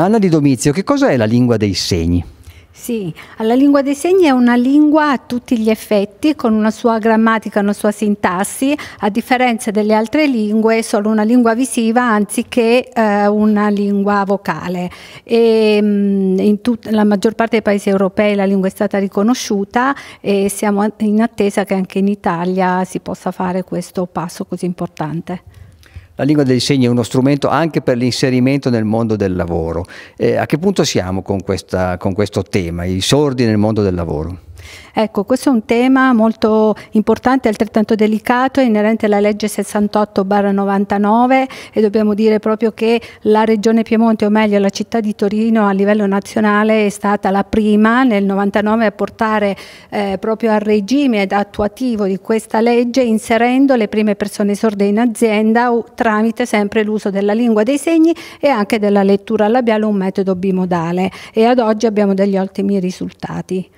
Anna di Domizio, che cos'è la lingua dei segni? Sì, la lingua dei segni è una lingua a tutti gli effetti, con una sua grammatica, una sua sintassi, a differenza delle altre lingue, è solo una lingua visiva anziché eh, una lingua vocale. E, mh, mm, in la maggior parte dei paesi europei la lingua è stata riconosciuta e siamo in attesa che anche in Italia si possa fare questo passo così importante la lingua dei segni è uno strumento anche per l'inserimento nel mondo del lavoro. Eh, a che punto siamo con, questa, con questo tema, i sordi nel mondo del lavoro? Ecco, questo è un tema molto importante, altrettanto delicato, inerente alla legge 68-99 e dobbiamo dire proprio che la regione Piemonte, o meglio la città di Torino a livello nazionale è stata la prima nel 99 a portare eh, proprio al regime ed attuativo di questa legge inserendo le prime persone sorde in azienda tramite sempre l'uso della lingua dei segni e anche della lettura labiale, un metodo bimodale e ad oggi abbiamo degli ottimi risultati.